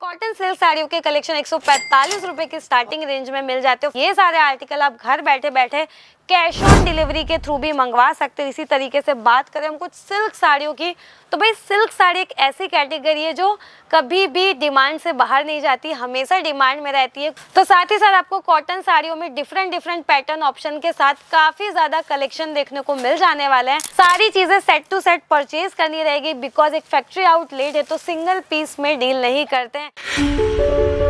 cotton silk साड़ियों के collection एक सौ की स्टार्टिंग रेंज में मिल जाते हो ये सारे आर्टिकल आप घर बैठे बैठे कैश ऑन डिलीवरी के थ्रू भी मंगवा सकते हैं इसी तरीके से बात करें हम कुछ सिल्क साड़ियों की तो भाई सिल्क साड़ी एक ऐसी कैटेगरी है जो कभी भी डिमांड से बाहर नहीं जाती हमेशा डिमांड में रहती है तो साथ ही साथ आपको कॉटन साड़ियों में डिफरेंट डिफरेंट पैटर्न ऑप्शन के साथ काफी ज्यादा कलेक्शन देखने को मिल जाने वाला है सारी चीजें सेट टू सेट परचेज करनी रहेगी बिकॉज एक फैक्ट्री आउटलेट है तो सिंगल पीस में डील नहीं करते हैं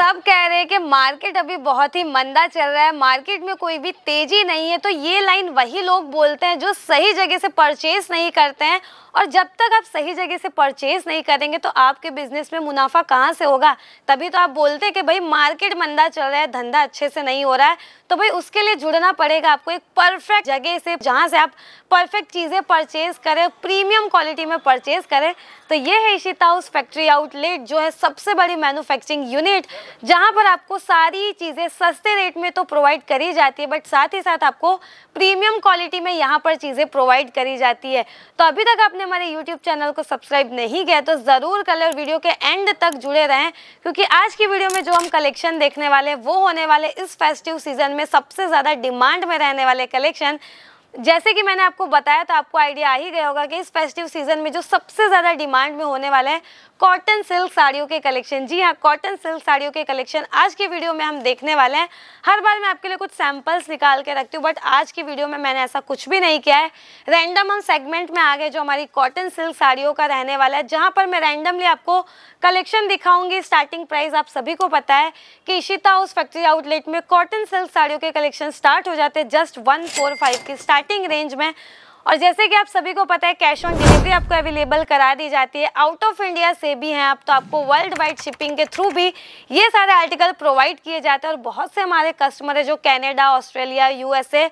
सब कह रहे हैं कि मार्केट अभी बहुत ही मंदा चल रहा है मार्केट में कोई भी तेजी नहीं है तो ये लाइन वही लोग बोलते हैं जो सही जगह से परचेज नहीं करते हैं और जब तक आप सही जगह से परचेज नहीं करेंगे तो आपके बिजनेस में मुनाफा कहाँ से होगा तभी तो आप बोलते हैं कि भाई मार्केट मंदा चल रहा है धंधा अच्छे से नहीं हो रहा है तो भाई उसके लिए जुड़ना पड़ेगा आपको एक परफेक्ट जगह से जहाँ से आप परफेक्ट चीज़ें परचेज करें प्रीमियम क्वालिटी में परचेज करें तो ये है इशिता हाउस फैक्ट्री आउटलेट जो है सबसे बड़ी मैनुफैक्चरिंग यूनिट जहाँ पर आपको सारी चीज़ें सस्ते रेट में तो प्रोवाइड करी जाती है बट साथ ही साथ आपको प्रीमियम क्वालिटी में यहाँ पर चीज़ें प्रोवाइड करी जाती है तो अभी तक आपने हमारे यूट्यूब चैनल को सब्सक्राइब नहीं किया तो ज़रूर कलर वीडियो के एंड तक जुड़े रहें क्योंकि आज की वीडियो में जो हम कलेक्शन देखने वाले वो होने वाले इस फेस्टिव सीजन में सबसे ज़्यादा डिमांड में रहने वाले कलेक्शन जैसे कि मैंने आपको बताया तो आपको आइडिया आ ही गया होगा कि इस फेस्टिव सीजन में जो सबसे ज़्यादा डिमांड में होने वाले हैं कॉटन सिल्क साड़ियों के कलेक्शन जी हाँ कॉटन सिल्क साड़ियों के कलेक्शन आज के वीडियो में हम देखने वाले हैं हर बार मैं आपके लिए कुछ सैंपल्स निकाल के रखती हूँ बट आज की वीडियो में मैंने ऐसा कुछ भी नहीं किया है रैंडम हम सेगमेंट में आ गए जो हमारी कॉटन सिल्क साड़ियों का रहने वाला है जहाँ पर मैं रैंडमली आपको कलेक्शन दिखाऊंगी स्टार्टिंग प्राइस आप सभी को पता है कि इशिता हाउस फैक्ट्री आउटलेट में कॉटन सिल्क साड़ियों के कलेक्शन स्टार्ट हो जाते हैं जस्ट वन की स्टार्ट स्टार्टिंग रेंज में और जैसे कि आप सभी को पता है कैश ऑन डिलीवरी आपको अवेलेबल करा दी जाती है आउट ऑफ इंडिया से भी हैं आप तो आपको वर्ल्ड वाइड शिपिंग के थ्रू भी ये सारे आर्टिकल प्रोवाइड किए जाते हैं और बहुत से हमारे कस्टमर है जो कैनेडा ऑस्ट्रेलिया यूएसए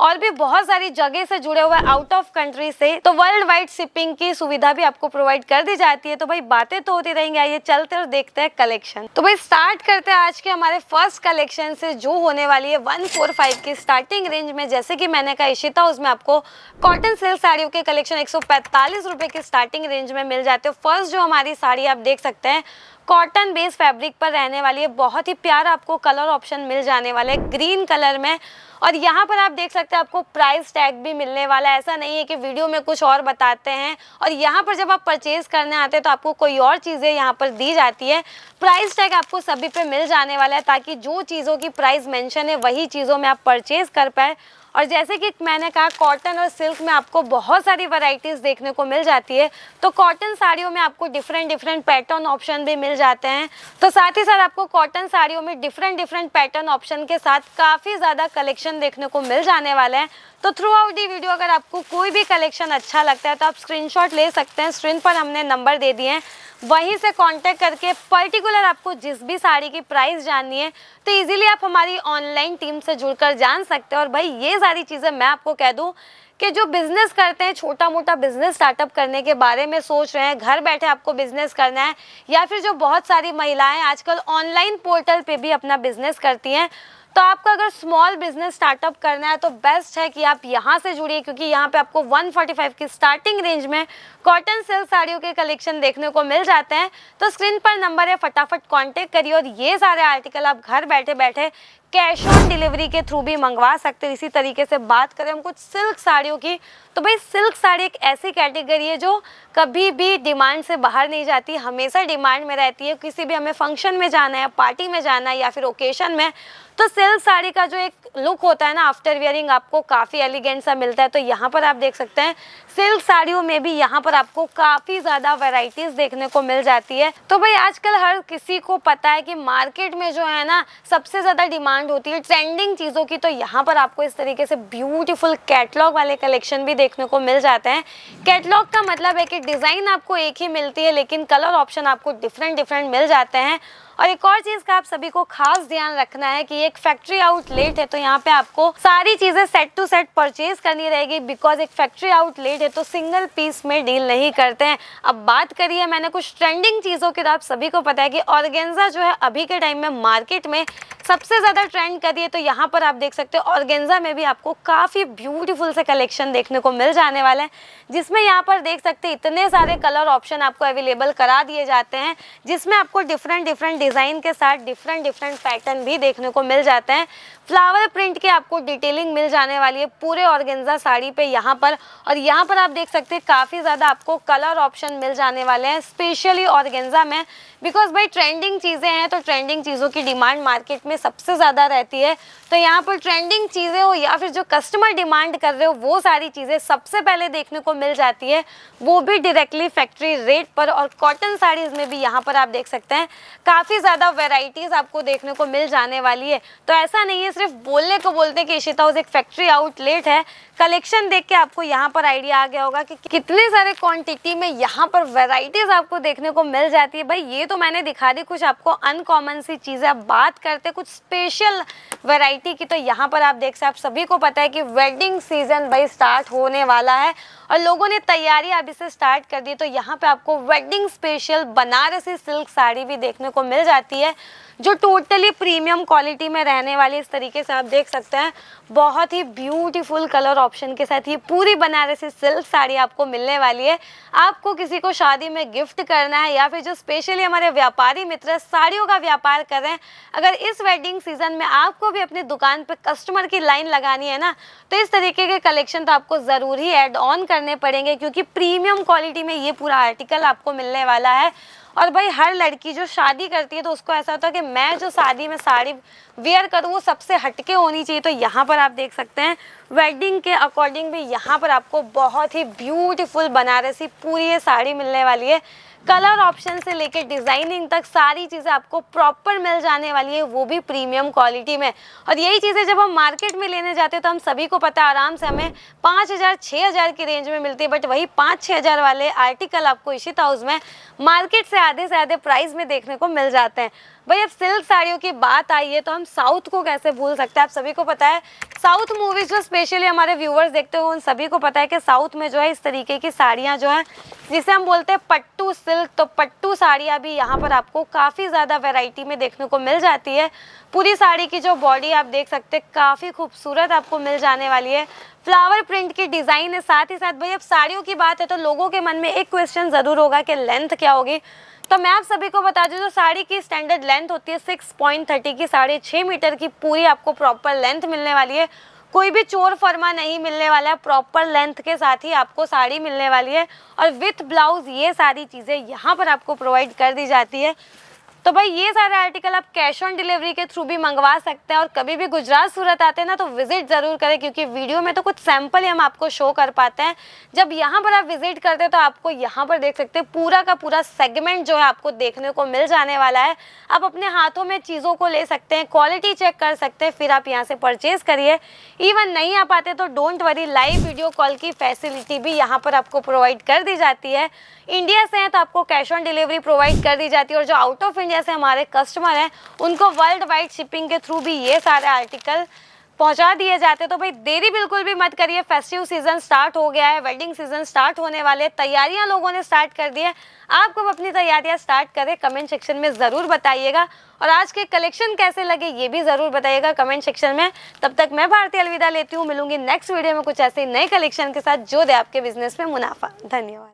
और भी बहुत सारी जगह से जुड़े हुए आउट ऑफ कंट्री से तो वर्ल्ड वाइड शिपिंग की सुविधा भी आपको प्रोवाइड कर दी जाती है तो भाई बातें तो होती रहेंगी आइए चलते और देखते हैं कलेक्शन तो भाई स्टार्ट करते हैं आज के हमारे फर्स्ट कलेक्शन से जो होने वाली है वन फोर फाइव की स्टार्टिंग रेंज में जैसे कि मैंने कहा इशिता उसमें आपको कॉटन सिल्क साड़ियों के कलेक्शन एक सौ की स्टार्टिंग रेंज में मिल जाते हो फर्स्ट जो हमारी साड़ी आप देख सकते हैं कॉटन बेस फैब्रिक पर रहने वाली है बहुत ही प्यारा आपको कलर ऑप्शन मिल जाने वाला है ग्रीन कलर में और यहाँ पर आप देख सकते हैं आपको प्राइस टैग भी मिलने वाला है ऐसा नहीं है कि वीडियो में कुछ और बताते हैं और यहाँ पर जब आप परचेज करने आते हैं तो आपको कोई और चीज़ें यहाँ पर दी जाती है प्राइस टैग आपको सभी पे मिल जाने वाला है ताकि जो चीज़ों की प्राइस मेंशन है वही चीज़ों में आप परचेज कर पाए और जैसे कि मैंने कहा कॉटन और सिल्क में आपको बहुत सारी वैरायटीज़ देखने को मिल जाती है तो कॉटन साड़ियों में आपको डिफरेंट डिफरेंट पैटर्न ऑप्शन भी मिल जाते हैं तो साथ ही साथ आपको कॉटन साड़ियों में डिफरेंट डिफरेंट पैटर्न ऑप्शन के साथ काफ़ी ज़्यादा कलेक्शन देखने को मिल जाने वाले हैं तो थ्रू आउट दी वीडियो अगर आपको कोई भी कलेक्शन अच्छा लगता है तो आप स्क्रीनशॉट ले सकते हैं स्क्रीन पर हमने नंबर दे दिए हैं वहीं से कांटेक्ट करके पर्टिकुलर आपको जिस भी साड़ी की प्राइस जाननी है तो इजीली आप हमारी ऑनलाइन टीम से जुड़कर जान सकते हैं और भाई ये सारी चीज़ें मैं आपको कह दूँ कि जो बिज़नेस करते हैं छोटा मोटा बिज़नेस स्टार्टअप करने के बारे में सोच रहे हैं घर बैठे आपको बिज़नेस करना है या फिर जो बहुत सारी महिलाएं आजकल ऑनलाइन पोर्टल पर भी अपना बिज़नेस करती हैं तो आपको अगर स्मॉल बिजनेस स्टार्टअप करना है तो बेस्ट है कि आप यहाँ से जुड़िए क्योंकि यहाँ पे आपको 145 की स्टार्टिंग रेंज में कॉटन सिल्क साड़ियों के कलेक्शन देखने को मिल जाते हैं तो स्क्रीन पर नंबर है फटाफट कॉन्टेक्ट करिए और ये सारे आर्टिकल आप घर बैठे बैठे कैश ऑन डिलीवरी के थ्रू भी मंगवा सकते हैं इसी तरीके से बात करें हम कुछ सिल्क साड़ियों की तो भाई सिल्क साड़ी एक ऐसी कैटेगरी है जो कभी भी डिमांड से बाहर नहीं जाती हमेशा डिमांड में रहती है किसी भी हमें फंक्शन में जाना है पार्टी में जाना है या फिर ओकेशन में तो सिल्क साड़ी का जो एक लुक होता है ना आफ्टर वियरिंग आपको काफ़ी एलिगेंट सा मिलता है तो यहाँ पर आप देख सकते हैं सिल्क साड़ियों में भी यहाँ पर आपको काफ़ी ज़्यादा वेराइटीज़ देखने को मिल जाती है तो भाई आजकल हर किसी को पता है कि मार्केट में जो है ना सबसे ज़्यादा डिमांड डिमांड होती है ट्रेंडिंग चीज़ों की तो यहाँ पर आपको इस तरीके से ब्यूटीफुल कैटलॉग वाले कलेक्शन भी देखने को मिल जाते हैं कैटलॉग का मतलब है कि डिज़ाइन आपको एक ही मिलती है लेकिन कलर ऑप्शन आपको डिफरेंट डिफरेंट मिल जाते हैं और एक और चीज़ का आप सभी को खास ध्यान रखना है कि एक फैक्ट्री आउटलेट है तो यहाँ पे आपको सारी चीज़ें सेट टू सेट परचेज करनी रहेगी बिकॉज एक फैक्ट्री आउटलेट है तो सिंगल पीस में डील नहीं करते हैं अब बात करिए मैंने कुछ ट्रेंडिंग चीज़ों की तो आप सभी को पता है कि ऑर्गेन्जा जो है अभी के टाइम में मार्केट में सबसे ज़्यादा ट्रेंड करिए तो यहाँ पर आप देख सकते हो ऑर्गेन्जा में भी आपको काफ़ी ब्यूटीफुल से कलेक्शन देखने को मिल जाने वाला है जिसमें यहाँ पर देख सकते इतने सारे कलर ऑप्शन आपको अवेलेबल करा दिए जाते हैं जिसमें आपको डिफरेंट डिफरेंट डिज़ाइन के साथ डिफरेंट डिफरेंट पैटर्न भी देखने को मिल जाते हैं फ्लावर प्रिंट के आपको डिटेलिंग मिल जाने वाली है पूरे ऑर्गेन्जा साड़ी पे यहाँ पर और यहाँ पर आप देख सकते हैं काफ़ी ज़्यादा आपको कलर ऑप्शन मिल जाने वाले हैं स्पेशली ऑर्गेन्जा में बिकॉज भाई ट्रेंडिंग चीज़ें हैं तो ट्रेंडिंग चीज़ों की डिमांड मार्केट में सबसे ज़्यादा रहती है तो यहाँ पर ट्रेंडिंग चीज़ें हो या फिर जो कस्टमर डिमांड कर रहे हो वो सारी चीज़ें सबसे पहले देखने को मिल जाती है वो भी डायरेक्टली फैक्ट्री रेट पर और कॉटन साड़ीज़ में भी यहाँ पर आप देख सकते हैं काफ़ी ज़्यादा वेराइटीज़ आपको देखने को मिल जाने वाली है तो ऐसा नहीं है सिर्फ बोलने को बोलते हैं कि ईशिता हाउस एक फैक्ट्री आउटलेट है कलेक्शन देख के आपको यहाँ पर आइडिया आ गया होगा कि कितने सारे क्वांटिटी में यहाँ पर वैरायटीज आपको देखने को मिल जाती है भाई ये तो मैंने दिखा दी कुछ आपको अनकॉमन सी चीज़ें आप बात करते कुछ स्पेशल वेराइटी की तो यहाँ पर आप देख सकते आप सभी को पता है कि वेडिंग सीजन भाई स्टार्ट होने वाला है और लोगों ने तैयारी अभी से स्टार्ट कर दी तो यहाँ पर आपको wedding special Banarasi silk sari भी देखने को मिल जाती है जो टोटली प्रीमियम क्वालिटी में रहने वाली इस तरीके तरीके से आप देख सकते हैं बहुत ही ब्यूटीफुल कलर ऑप्शन के साथ ये पूरी बनारसी सिल्क साड़ी आपको मिलने वाली है आपको किसी को शादी में गिफ्ट करना है या फिर जो स्पेशली हमारे व्यापारी मित्र साड़ियों का व्यापार कर रहे हैं अगर इस वेडिंग सीजन में आपको भी अपनी दुकान पर कस्टमर की लाइन लगानी है ना तो इस तरीके के कलेक्शन तो आपको ज़रूर ही एड ऑन करने पड़ेंगे क्योंकि प्रीमियम क्वालिटी में ये पूरा आर्टिकल आपको मिलने वाला है और भाई हर लड़की जो शादी करती है तो उसको ऐसा होता है कि मैं जो शादी में साड़ी वेयर करूँ वो सबसे हटके होनी चाहिए तो यहाँ पर आप देख सकते हैं वेडिंग के अकॉर्डिंग भी यहाँ पर आपको बहुत ही ब्यूटीफुल बनारसी पूरी ये साड़ी मिलने वाली है कलर ऑप्शन से लेकर डिज़ाइनिंग तक सारी चीज़ें आपको प्रॉपर मिल जाने वाली है वो भी प्रीमियम क्वालिटी में और यही चीज़ें जब हम मार्केट में लेने जाते हैं तो हम सभी को पता आराम से हमें पांच हज़ार छह हज़ार की रेंज में मिलती है बट वही पांच छह हज़ार वाले आर्टिकल आपको इशित हाउस में मार्केट से आधे से आधे प्राइस में देखने को मिल जाते हैं भाई अब सिल्क साड़ियों की बात आई है तो हम साउथ को कैसे भूल सकते हैं आप सभी को पता है साउथ मूवीज जो स्पेशली हमारे व्यूवर्स देखते हो उन सभी को पता है कि साउथ में जो है इस तरीके की साड़ियाँ जो हैं जिसे हम बोलते हैं पट्टू सिल्क तो पट्टू साड़ियाँ भी यहाँ पर आपको काफ़ी ज़्यादा वेराइटी में देखने को मिल जाती है पूरी साड़ी की जो बॉडी आप देख सकते हैं काफ़ी खूबसूरत आपको मिल जाने वाली है फ्लावर प्रिंट की डिज़ाइन है साथ ही साथ भाई अब साड़ियों की बात है तो लोगों के मन में एक क्वेश्चन ज़रूर होगा कि लेंथ क्या होगी तो मैं आप सभी को बता दूँ जो साड़ी की स्टैंडर्ड लेंथ होती है सिक्स पॉइंट थर्टी की साढ़े छः मीटर की पूरी आपको प्रॉपर लेंथ मिलने वाली है कोई भी चोर फरमा नहीं मिलने वाला है प्रॉपर लेंथ के साथ ही आपको साड़ी मिलने वाली है और विथ ब्लाउज ये सारी चीज़ें यहाँ पर आपको प्रोवाइड कर दी जाती है तो भाई ये सारे आर्टिकल आप कैश ऑन डिलीवरी के थ्रू भी मंगवा सकते हैं और कभी भी गुजरात सूरत आते हैं ना तो विजिट ज़रूर करें क्योंकि वीडियो में तो कुछ सैंपल ही हम आपको शो कर पाते हैं जब यहाँ पर आप विजिट करते हैं तो आपको यहाँ पर देख सकते हैं पूरा का पूरा सेगमेंट जो है आपको देखने को मिल जाने वाला है आप अपने हाथों में चीज़ों को ले सकते हैं क्वालिटी चेक कर सकते हैं फिर आप यहाँ से परचेज़ करिए इवन नहीं आ पाते तो don't worry live video call की फैसिलिटी भी यहाँ पर आपको प्रोवाइड कर दी जाती है इंडिया से हैं तो आपको कैश ऑन डिलीवरी प्रोवाइड कर दी जाती है और जो आउट ऑफ इंडिया जैसे हमारे कस्टमर हैं उनको वर्ल्ड वाइड शिपिंग के थ्रू भी ये सारे आर्टिकल पहुंचा दिए जाते तो भाई देरी बिल्कुल भी मत करिए फेस्टिव सीजन स्टार्ट हो गया है वेडिंग सीजन स्टार्ट होने वाले तैयारियां लोगों ने स्टार्ट कर दी है आपको अपनी तैयारियां स्टार्ट करें कमेंट सेक्शन में ज़रूर बताइएगा और आज के कलेक्शन कैसे लगे ये भी ज़रूर बताइएगा कमेंट सेक्शन में तब तक मैं भारती अलविदा लेती हूँ मिलूंगी नेक्स्ट वीडियो में कुछ ऐसे नए कलेक्शन के साथ जो दे आपके बिजनेस में मुनाफा धन्यवाद